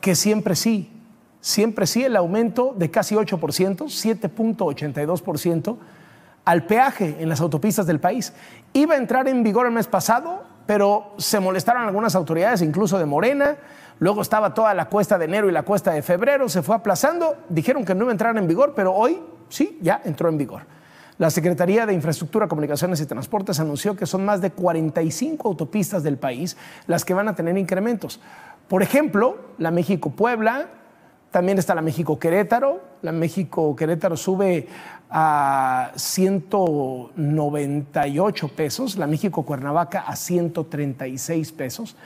que siempre sí, siempre sí el aumento de casi 8%, 7.82% al peaje en las autopistas del país. Iba a entrar en vigor el mes pasado, pero se molestaron algunas autoridades, incluso de Morena. Luego estaba toda la cuesta de enero y la cuesta de febrero, se fue aplazando, dijeron que no iba a entrar en vigor, pero hoy sí, ya entró en vigor. La Secretaría de Infraestructura, Comunicaciones y Transportes anunció que son más de 45 autopistas del país las que van a tener incrementos. Por ejemplo, la México-Puebla, también está la México-Querétaro. La México-Querétaro sube a 198 pesos, la México-Cuernavaca a 136 pesos.